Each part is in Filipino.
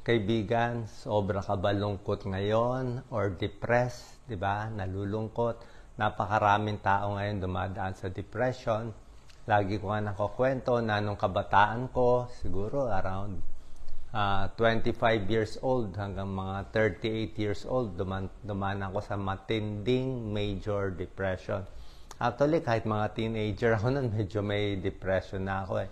kaibigan, sobra ka ba ngayon or depressed, 'di ba? Nalulungkot. Napakaraming tao ngayon dumadaan sa depression. Lagi ko nga nakukwento na nung kabataan ko, siguro around uh, ah, 25 years old hanggang mga 38 years old, duman, duman ako sa matinding major depression. Actually, kahit mga teenager ako nun, medyo may depression na ako eh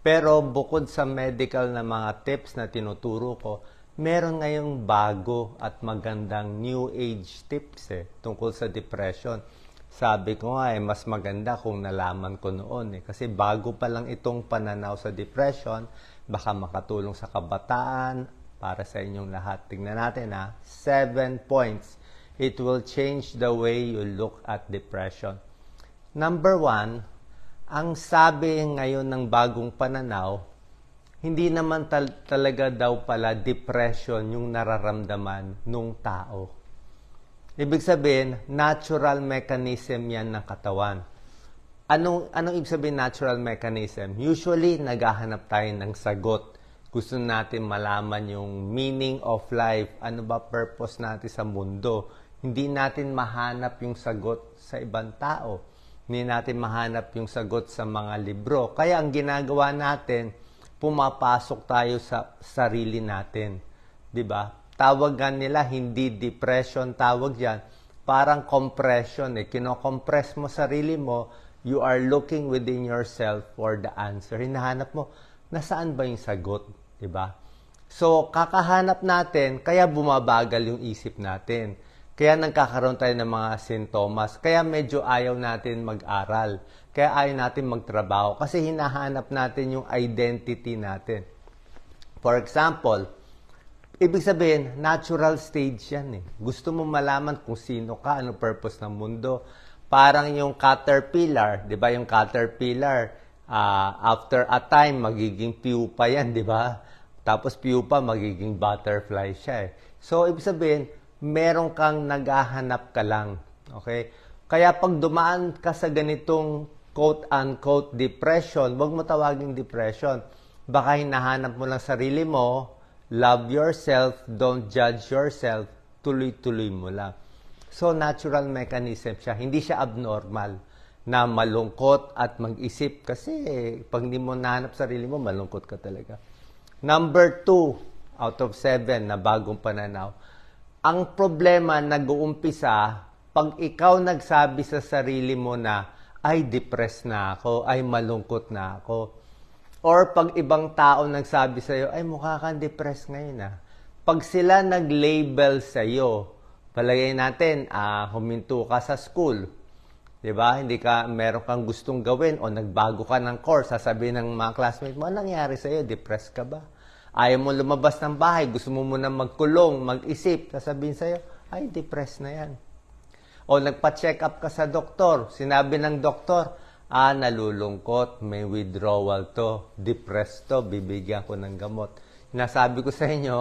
pero bukod sa medical na mga tips na tinuturo ko, meron ngayong bago at magandang new age tips eh, tungkol sa depression. Sabi ko nga eh, mas maganda kung nalaman ko noon eh, kasi bago pa lang itong pananaw sa depression, baka makatulong sa kabataan, para sa inyong lahat. Tingnan natin ha, ah, 7 points. It will change the way you look at depression. Number one, ang sabi ngayon ng bagong pananaw, hindi naman tal- talaga daw pala depression yung nararamdaman ng tao. Ibig sabihin, natural mechanism yan ng katawan. Anong, anong ibig sabihin natural mechanism? Usually, naghahanap tayo ng sagot. Gusto natin malaman yung meaning of life. Ano ba purpose natin sa mundo? Hindi natin mahanap yung sagot sa ibang tao hindi natin mahanap yung sagot sa mga libro. Kaya ang ginagawa natin, pumapasok tayo sa sarili natin. 'Di ba? Tawagan nila hindi depression tawag 'yan. Parang compression eh. Kinocompress mo sarili mo. You are looking within yourself for the answer. Hinahanap mo, nasaan ba yung sagot? 'Di ba? So, kakahanap natin, kaya bumabagal yung isip natin kaya nagkakaroon tayo ng mga sintomas. Kaya medyo ayaw natin mag-aral. Kaya ayaw natin magtrabaho. Kasi hinahanap natin yung identity natin. For example, ibig sabihin, natural stage yan eh. Gusto mo malaman kung sino ka, ano purpose ng mundo. Parang yung caterpillar, di ba yung caterpillar, uh, after a time, magiging pupa yan, di ba? Tapos pupa, magiging butterfly siya eh. So, ibig sabihin, meron kang naghahanap ka lang. Okay? Kaya pag dumaan ka sa ganitong quote-unquote depression, huwag mo tawaging depression. Baka hinahanap mo lang sarili mo, love yourself, don't judge yourself, tuloy-tuloy mo lang. So, natural mechanism siya. Hindi siya abnormal na malungkot at mag-isip kasi pag hindi mo nahanap sarili mo, malungkot ka talaga. Number two, out of seven na bagong pananaw, ang problema nag-uumpisa pag ikaw nagsabi sa sarili mo na ay depressed na ako, ay malungkot na ako. Or pag ibang tao nagsabi sa'yo, ay mukha kang depressed ngayon ah. Pag sila nag-label sa'yo, palagay natin, ah, huminto ka sa school. ba diba? Hindi ka, meron kang gustong gawin o nagbago ka ng course, sasabihin ng mga classmates mo, anong nangyari sa'yo? Depressed ka ba? Ayaw mo lumabas ng bahay, gusto mo muna magkulong, mag-isip, sasabihin sa'yo, ay, depressed na yan. O nagpa-check up ka sa doktor, sinabi ng doktor, ah, nalulungkot, may withdrawal to, depressed to, bibigyan ko ng gamot. Nasabi ko sa inyo,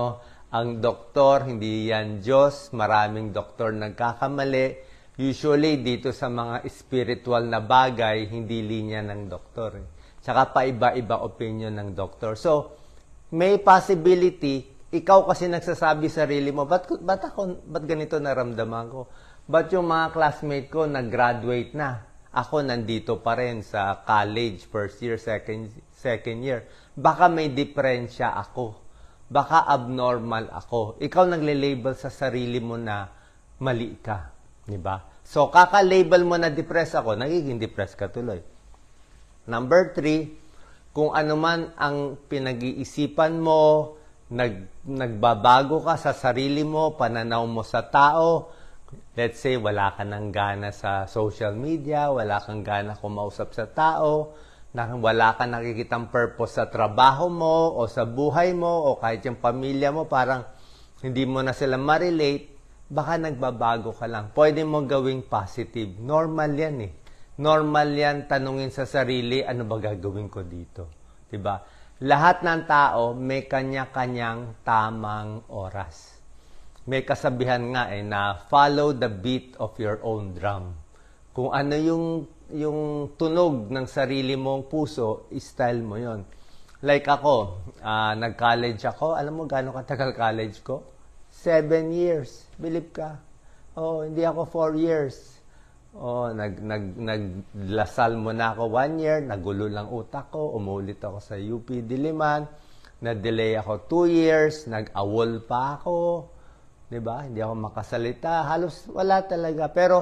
ang doktor, hindi yan Diyos, maraming doktor nagkakamali. Usually, dito sa mga spiritual na bagay, hindi linya ng doktor. Eh. Tsaka pa iba-iba opinion ng doktor. So, may possibility, ikaw kasi nagsasabi sarili mo, ba't, ba't, ako, ba't ganito naramdaman ko? but yung mga classmate ko nag-graduate na? Ako nandito pa rin sa college, first year, second, second year. Baka may diferensya ako. Baka abnormal ako. Ikaw nagle-label sa sarili mo na mali ka. Di ba? So, kaka-label mo na depressed ako, nagiging depressed ka tuloy. Number three, kung ano man ang pinag-iisipan mo, nag, nagbabago ka sa sarili mo, pananaw mo sa tao, let's say wala ka ng gana sa social media, wala kang gana kumausap sa tao, na wala ka nakikitang purpose sa trabaho mo o sa buhay mo o kahit yung pamilya mo, parang hindi mo na sila ma-relate, baka nagbabago ka lang. Pwede mo gawing positive. Normal yan eh normal yan tanungin sa sarili, ano ba gagawin ko dito? 'Di ba? Lahat ng tao may kanya-kanyang tamang oras. May kasabihan nga eh na follow the beat of your own drum. Kung ano yung yung tunog ng sarili mong puso, style mo 'yon. Like ako, uh, nag-college ako. Alam mo gaano katagal college ko? Seven years. Believe ka? Oh, hindi ako four years Oh, nag, nag, naglasal mo na ako one year, nagulo lang utak ko, umulit ako sa UP Diliman, na-delay ako two years, nag-awol pa ako, di ba? Hindi ako makasalita, halos wala talaga. Pero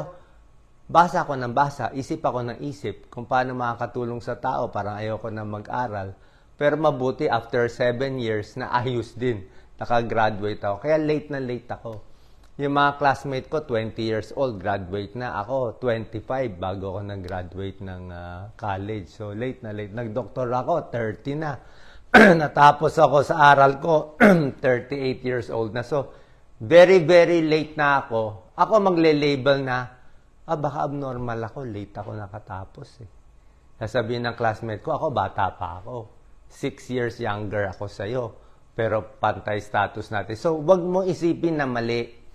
basa ako ng basa, isip ako ng isip kung paano makakatulong sa tao, parang ayoko na mag-aral. Pero mabuti after seven years na ayos din, nakagraduate ako. Kaya late na late ako. Yung mga classmate ko, 20 years old, graduate na. Ako, 25 bago ako nag-graduate ng uh, college. So, late na late. Nag-doctor ako, 30 na. Natapos ako sa aral ko, 38 years old na. So, very, very late na ako. Ako magle-label na, ah, baka abnormal ako, late ako nakatapos eh. Sasabihin ng classmate ko, ako bata pa ako. Six years younger ako sa'yo. Pero pantay status natin. So, wag mo isipin na mali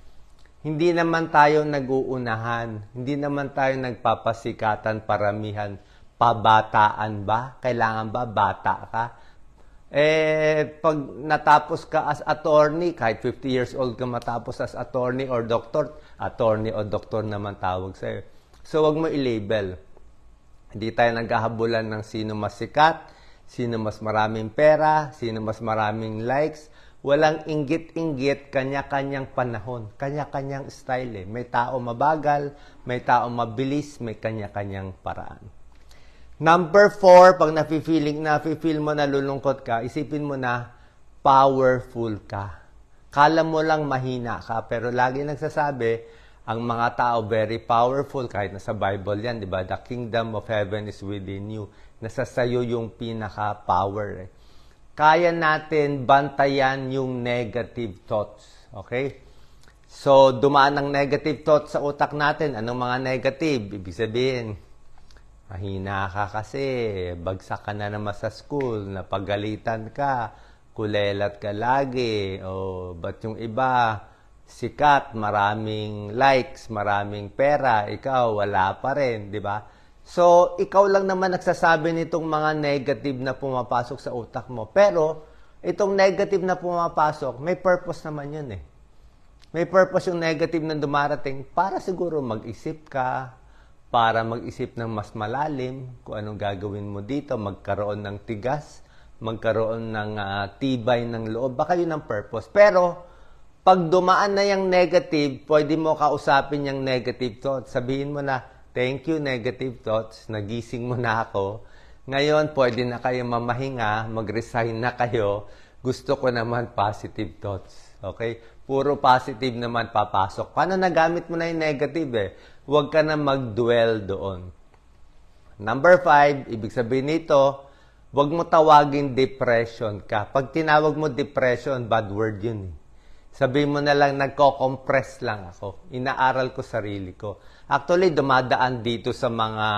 hindi naman tayo nag-uunahan, hindi naman tayo nagpapasikatan, paramihan, pabataan ba? Kailangan ba bata ka? Eh, pag natapos ka as attorney, kahit 50 years old ka matapos as attorney or doctor, attorney o doctor naman tawag sa'yo. So, wag mo i-label. Hindi tayo naghahabulan ng sino mas sikat, sino mas maraming pera, sino mas maraming likes, Walang inggit-inggit, kanya-kanyang panahon, kanya-kanyang style. Eh. May tao mabagal, may tao mabilis, may kanya-kanyang paraan. Number four, pag nafe-feeling, nafe-feel mo na nalulungkot ka, isipin mo na powerful ka. Kala mo lang mahina ka, pero lagi nagsasabi, ang mga tao very powerful, kahit nasa Bible yan, di ba? The kingdom of heaven is within you. Nasa sayo yung pinaka-power. Eh kaya natin bantayan yung negative thoughts. Okay? So, dumaan ang negative thoughts sa utak natin. Anong mga negative? Ibig sabihin, mahina ka kasi, bagsak ka na naman sa school, napagalitan ka, kulelat ka lagi, o ba't yung iba, sikat, maraming likes, maraming pera, ikaw wala pa rin, di ba? So, ikaw lang naman nagsasabi nitong mga negative na pumapasok sa utak mo. Pero, itong negative na pumapasok, may purpose naman yun eh. May purpose yung negative na dumarating para siguro mag-isip ka, para mag-isip ng mas malalim kung anong gagawin mo dito, magkaroon ng tigas, magkaroon ng uh, tibay ng loob, baka yun ang purpose. Pero, pag dumaan na yung negative, pwede mo kausapin yung negative thought. Sabihin mo na, Thank you, negative thoughts. Nagising mo na ako. Ngayon, pwede na kayo mamahinga. Mag-resign na kayo. Gusto ko naman positive thoughts. Okay? Puro positive naman papasok. Paano nagamit mo na yung negative eh? Huwag ka na mag-dwell doon. Number five, ibig sabihin nito, huwag mo tawagin depression ka. Pag tinawag mo depression, bad word yun eh. Sabihin mo na lang, nagko-compress lang ako. Inaaral ko sarili ko Actually, dumadaan dito sa mga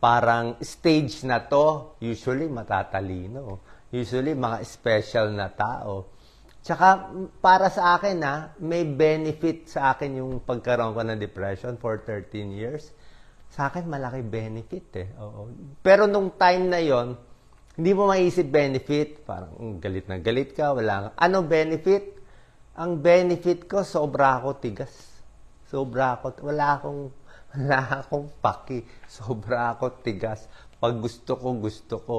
parang stage na to, usually matatalino. Usually, mga special na tao. Tsaka, para sa akin na may benefit sa akin yung pagkaroon ko ng depression for 13 years. Sa akin, malaki benefit eh. Oo. Pero nung time na yon hindi mo maiisip benefit. Parang hmm, galit na galit ka, wala Ano benefit? Ang benefit ko, sobra ako tigas. Sobra ako, wala akong, wala akong paki. Sobra ako tigas. Pag gusto ko, gusto ko.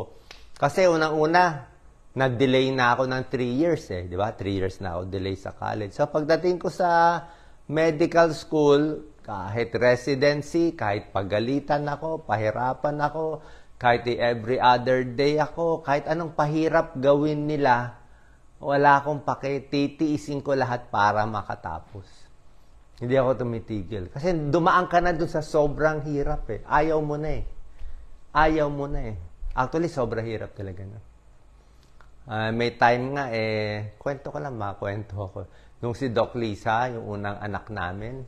Kasi unang-una, nag-delay na ako ng 3 years eh. Di ba? 3 years na ako delay sa college. So pagdating ko sa medical school, kahit residency, kahit pagalitan ako, pahirapan ako, kahit every other day ako, kahit anong pahirap gawin nila, wala akong pake, titiisin ko lahat para makatapos. Hindi ako tumitigil. Kasi dumaan ka na dun sa sobrang hirap eh. Ayaw mo na eh. Ayaw mo na eh. Actually, sobrang hirap talaga na. Uh, may time nga eh, kwento ko lang, makwento ako. Nung si Doc Lisa, yung unang anak namin,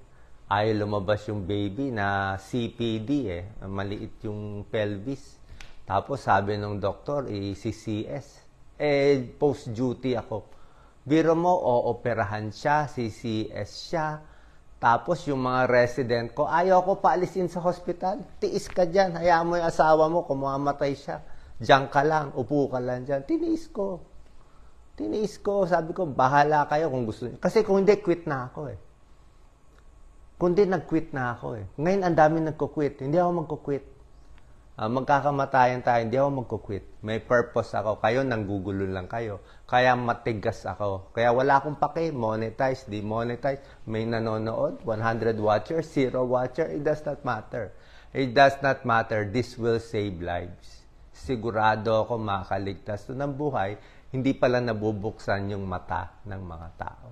ay lumabas yung baby na CPD eh. Maliit yung pelvis. Tapos sabi ng doktor, eh, i-CCS. Eh, post-duty ako. Biro mo, ooperahan siya, CCS siya, tapos yung mga resident ko, ayaw ko paalisin sa hospital. Tiis ka dyan. Hayaan mo yung asawa mo, kumamatay siya. Diyan ka lang, upo ka lang dyan. Tiniis ko. Tiniis ko. Sabi ko, bahala kayo kung gusto niyo. Kasi kung hindi, quit na ako eh. Kundi nag-quit na ako eh. Ngayon, ang dami nagko-quit. Hindi ako magko-quit. Uh, magkakamatayan tayo, hindi ako magkukwit. May purpose ako. Kayo, nanggugulo lang kayo. Kaya matigas ako. Kaya wala akong pake. Monetize, demonetize. May nanonood. 100 watcher, 0 watcher. It does not matter. It does not matter. This will save lives. Sigurado ako makaligtas to ng buhay. Hindi pala nabubuksan yung mata ng mga tao.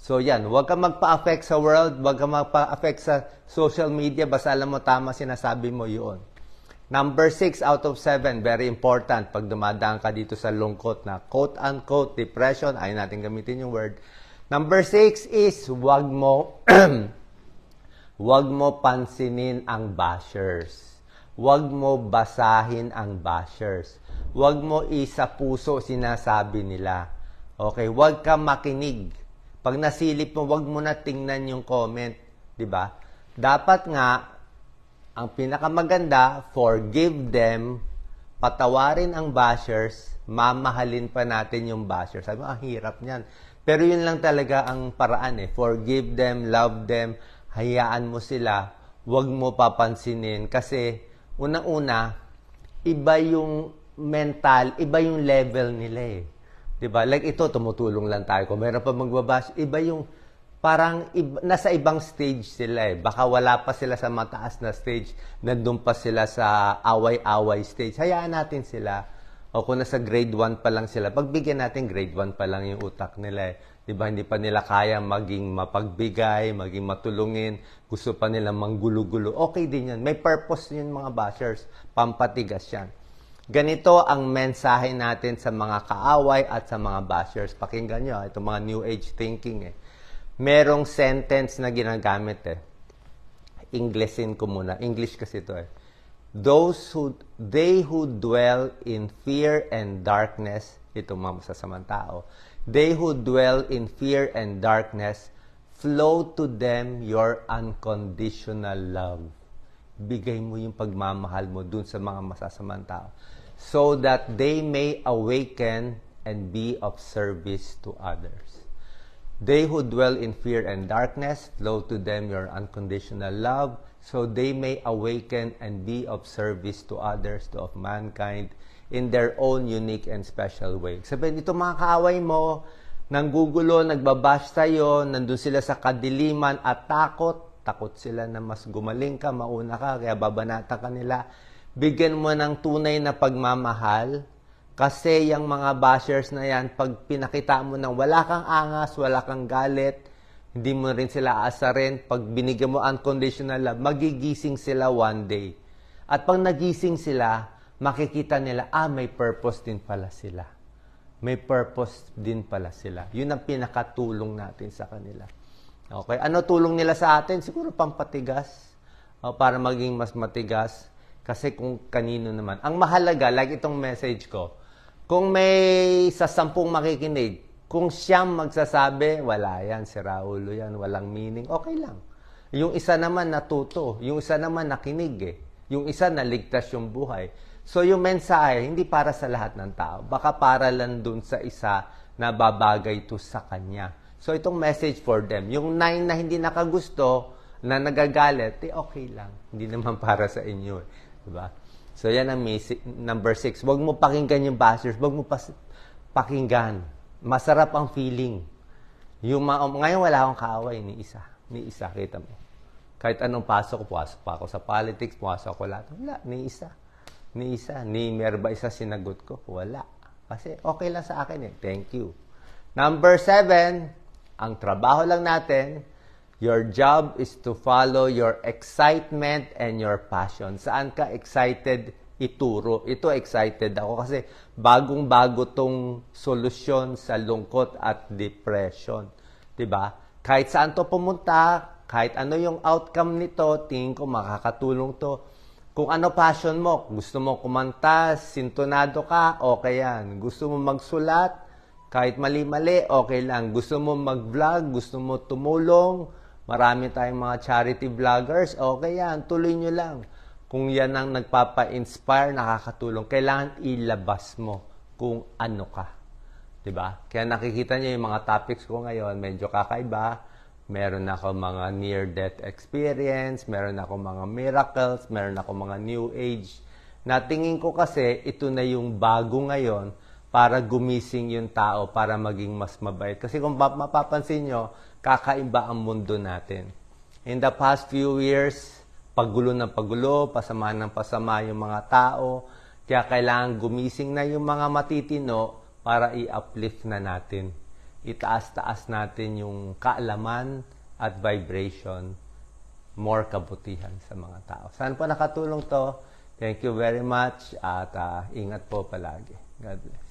So yan, huwag kang magpa-affect sa world, huwag kang magpa-affect sa social media, basta alam mo tama sinasabi mo yun. Number 6 out of 7, very important pag dumadaan ka dito sa lungkot na quote-unquote depression, ayaw natin gamitin yung word. Number 6 is wag mo wag mo pansinin ang bashers. Wag mo basahin ang bashers. Wag mo isa puso sinasabi nila. Okay, wag ka makinig. Pag nasilip mo, wag mo na tingnan yung comment, 'di ba? Dapat nga ang pinakamaganda, forgive them, patawarin ang bashers, mamahalin pa natin yung bashers. Sabi mo, ang ah, hirap niyan. Pero yun lang talaga ang paraan eh. Forgive them, love them, hayaan mo sila, huwag mo papansinin. Kasi, unang-una, iba yung mental, iba yung level nila eh. 'Di ba? Like ito, tumutulong lang tayo. Kung meron pa magbabash, iba yung parang ib- nasa ibang stage sila eh. Baka wala pa sila sa mataas na stage, nandun pa sila sa away-away stage. Hayaan natin sila. O kung nasa grade 1 pa lang sila, pagbigyan natin grade 1 pa lang yung utak nila eh. 'Di ba? Hindi pa nila kaya maging mapagbigay, maging matulungin, gusto pa nila manggulo-gulo. Okay din 'yan. May purpose 'yun mga bashers. Pampatigas 'yan. Ganito ang mensahe natin sa mga kaaway at sa mga bashers. Pakinggan nyo, ah. itong mga new age thinking eh merong sentence na ginagamit eh. Englishin ko muna. English kasi ito eh. Those who, they who dwell in fear and darkness, ito mga masasamang tao, they who dwell in fear and darkness, flow to them your unconditional love. Bigay mo yung pagmamahal mo dun sa mga masasamang tao so that they may awaken and be of service to others. They who dwell in fear and darkness, flow to them your unconditional love, so they may awaken and be of service to others, to of mankind, in their own unique and special way. Sabihin, dito mga kaaway mo, nanggugulo, nagbabash tayo, nandun sila sa kadiliman at takot. Takot sila na mas gumaling ka, mauna ka, kaya babanata ka nila. Bigyan mo ng tunay na pagmamahal, kasi yung mga bashers na yan, pag pinakita mo ng wala kang angas, wala kang galit, hindi mo rin sila aasarin, pag binigyan mo unconditional love, magigising sila one day. At pag nagising sila, makikita nila, ah, may purpose din pala sila. May purpose din pala sila. Yun ang pinakatulong natin sa kanila. Okay, ano tulong nila sa atin? Siguro pampatigas o, para maging mas matigas. Kasi kung kanino naman. Ang mahalaga, like itong message ko, kung may sa sampung makikinig, kung siyam magsasabi, wala yan, si Raulo yan, walang meaning, okay lang. Yung isa naman natuto, yung isa naman nakinig eh. Yung isa naligtas yung buhay. So yung mensahe, hindi para sa lahat ng tao. Baka para lang dun sa isa na babagay to sa kanya. So itong message for them. Yung nine na hindi nakagusto, na nagagalit, eh okay lang. Hindi naman para sa inyo. Eh. Diba? So yan ang misi- number six. Huwag mo pakinggan yung pastors. Huwag mo pas- pakinggan. Masarap ang feeling. Yung ma- ngayon wala akong kaaway ni isa. Ni isa, kita mo. Kahit anong pasok, pumasok pa ako sa politics, pumasok ako lahat. Wala, ni isa. Ni isa. Ni merba isa sinagot ko? Wala. Kasi okay lang sa akin eh. Thank you. Number seven, ang trabaho lang natin Your job is to follow your excitement and your passion. Saan ka excited ituro? Ito excited ako kasi bagong-bago tong solusyon sa lungkot at depression. 'Di ba? Kahit saan to pumunta, kahit ano yung outcome nito, tingin ko makakatulong to. Kung ano passion mo, gusto mo kumanta, sintonado ka, okay yan. Gusto mo magsulat, kahit mali-mali, okay lang. Gusto mo mag-vlog, gusto mo tumulong, Marami tayong mga charity vloggers. Okay yan, tuloy nyo lang. Kung yan ang nagpapa-inspire, nakakatulong, kailangan ilabas mo kung ano ka. ba? Diba? Kaya nakikita nyo yung mga topics ko ngayon, medyo kakaiba. Meron ako mga near-death experience, meron ako mga miracles, meron ako mga new age. Natingin ko kasi ito na yung bago ngayon para gumising yung tao, para maging mas mabait. Kasi kung mapapansin nyo, kakaiba ang mundo natin. In the past few years, pagulo ng pagulo, pasama ng pasama yung mga tao, kaya kailangan gumising na yung mga matitino para i-uplift na natin. Itaas-taas natin yung kaalaman at vibration, more kabutihan sa mga tao. Saan po nakatulong to? Thank you very much at uh, ingat po palagi. God bless.